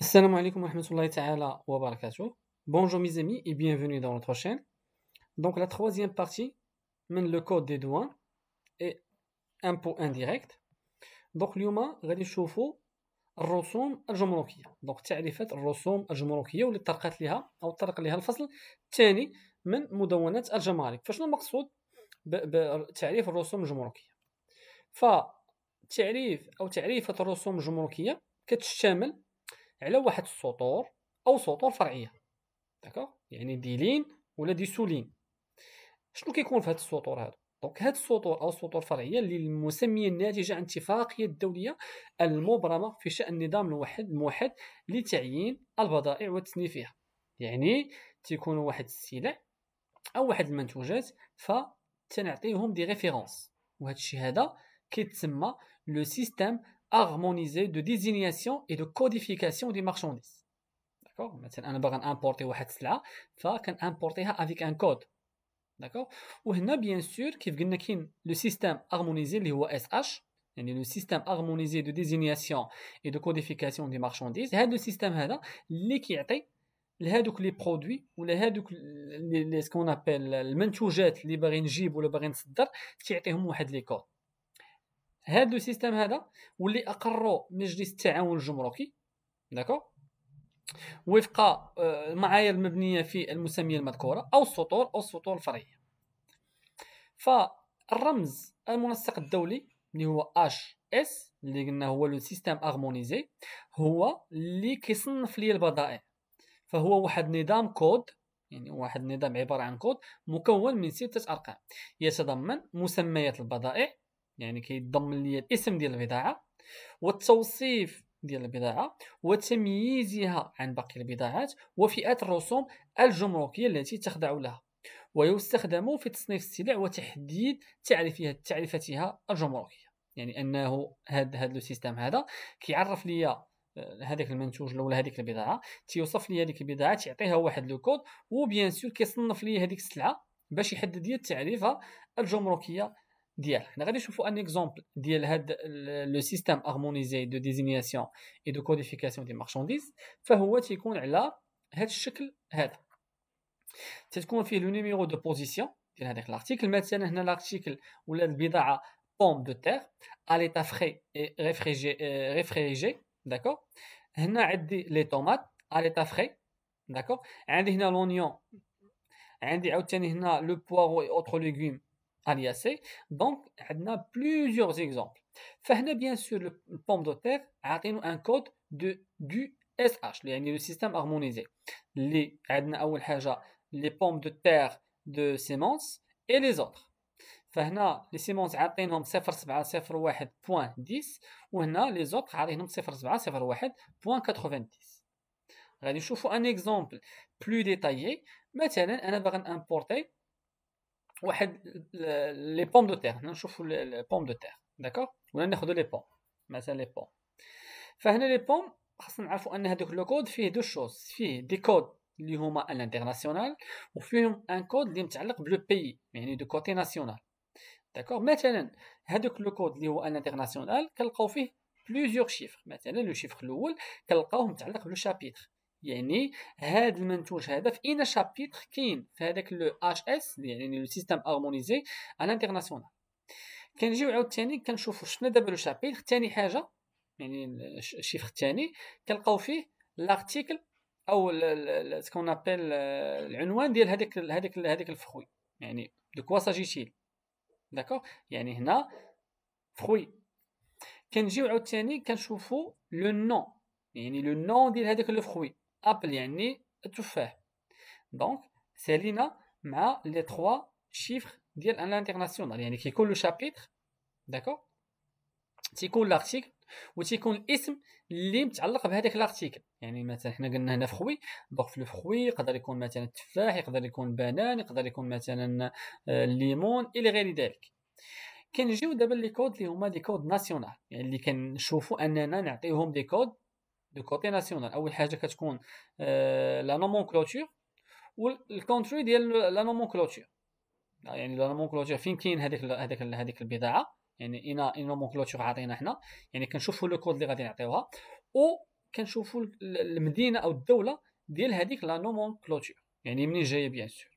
السلام عليكم ورحمة الله تعالى وبركاته بونجور mes amis et bienvenue dans notre chaîne. Donc la troisième partie من le code des douanes et impôts indirects. Donc اليوم غادي نشوفو الرسوم الجمركية دونك تعريفات الرسوم الجمركية واللي طرقت ليها أو طرق ليها الفصل الثاني من مدونات الجمارك فشنو المقصود بتعريف الرسوم الجمركية فتعريف أو تعريفة الرسوم الجمركية كتشتمل على واحد السطور او سطور فرعيه داكوغ يعني دي لين ولا دي سولين شنو كيكون في هاد السطور هادو دونك هاد السطور او سطور فرعيه اللي المسميه الناتجه عن اتفاقيه الدوليه المبرمه في شان النظام الواحد الموحد لتعيين البضائع وتصنيفها يعني تيكون واحد السلع او واحد المنتوجات فتنعطيهم دي ريفيرونس وهذا الشيء هذا كيتسمى لو سيستيم harmonisé de désignation et de codification des marchandises. D'accord مثلا انا باغي واحد السلعه avec un code. D'accord Ou bien sûr le système harmonisé le SH harmonisé de désignation et de codification des marchandises système système هذا اللي كيعطي لهذوك لي برودوي ولا ce qu'on appelle ابل المنتوجات اللي باغي نجيب ولا باغي نصدر كيعطيهم واحد هذا لو سيستيم هذا واللي اقروا مجلس التعاون الجمركي داكو وفق المعايير آه، المبنيه في المسميه المذكوره او السطور او السطور الفرعيه فالرمز المنسق الدولي اللي هو اش اس اللي قلنا هو لو سيستيم ارمونيزي هو اللي كيصنف لي البضائع فهو واحد نظام كود يعني واحد النظام عباره عن كود مكون من سته ارقام يتضمن مسميات البضائع يعني كيضم لي الاسم ديال البضاعه والتوصيف ديال البضاعه وتمييزها عن باقي البضاعات وفئات الرسوم الجمركيه التي تخضع لها ويستخدم في تصنيف السلع وتحديد تعريفها تعريفتها الجمركيه يعني انه هاد هذا لو سيستم هذا كيعرف لي آه، هذاك المنتوج ولا هذيك البضاعه تيوصف لي هذيك البضاعه تيعطيها واحد لو كود وبيان سور كيصنف لي هذيك السلعه باش يحدد لي التعريفه الجمركيه Je vous un exemple. de Le système harmonisé de désignation et de codification des marchandises fait en sorte qu'on a là C'est ce qu'on fait le numéro de position. L'article met c'est l'article où l'on a de pommes de terre à l'état frais et euh, réfrigéré. D'accord. On a les tomates à l'état frais. D'accord. On a l'oignon. le poireau et autres légumes. Donc, donc a plusieurs exemples ferner bien sûr le pommes de terre a un code de du sh le système harmonisé les edna les les pommes de terre de Siemens et les autres ferner les Siemens a reçu un 0.10 et les autres a reçu un code 0.90. on va voir un exemple plus détaillé maintenant on va importer واحد لي بوم دو تيغ هنا نشوفو لي بوم دو تيغ داكوغ ولا ناخدو لي بوم مثلا لي بوم فهنا لي بوم خاصنا نعرفو ان هادوك لو كود فيه دو شوز فيه دي كود اللي هما انترناسيونال وفيهم ان كود اللي متعلق بلو بي يعني دو كوتي ناسيونال داكوغ مثلا هادوك لو كود اللي هو انترناسيونال كنلقاو فيه بليزيوغ شيفر مثلا لو شيفر الاول كنلقاوه متعلق بلو شابيتر يعني هذا المنتوج هذا في اين شابيتر كاين في هذاك لو اش اس يعني لو سيستم هارمونيزي على انترناسيونال كنجيو عاوتاني كنشوفوا شنو دابا لو شابيتر ثاني حاجه يعني الشيفر الثاني كنلقاو فيه لارتيكل او سكون ابل euh، العنوان ديال هذاك هذاك هذاك الفخوي يعني دو كوا ساجيتيل داكوغ يعني هنا فخوي كنجيو عاوتاني كنشوفوا لو نون يعني لو نون ديال هذاك لو فخوي ابل يعني التفاح دونك سالينا مع لي تخوا شيفر ديال ان انترناسيونال يعني كيكون لو شابيتر داكو تيكون لارتيكل وتيكون الاسم اللي متعلق بهذاك لارتيكل يعني مثلا حنا قلنا هنا فخوي دونك في الفخوي يقدر يكون مثلا التفاح يقدر يكون بنان يقدر يكون مثلا الليمون الى غير ذلك كنجيو دابا لي كود اللي هما لي كود ناسيونال يعني اللي كنشوفوا اننا نعطيهم دي كود دو كوتي ناسيونال اول حاجه كتكون لا نومونكلوتور والكونتري ديال لا نومونكلوتور يعني لا نومونكلوتور فين كاين هذيك هذيك هذيك البضاعه يعني انا نومون نومونكلوتور عطينا حنا يعني كنشوفوا لو كود اللي غادي نعطيوها و كنشوفوا المدينه او الدوله ديال هذيك لا نومونكلوتور يعني منين جايه بيان سور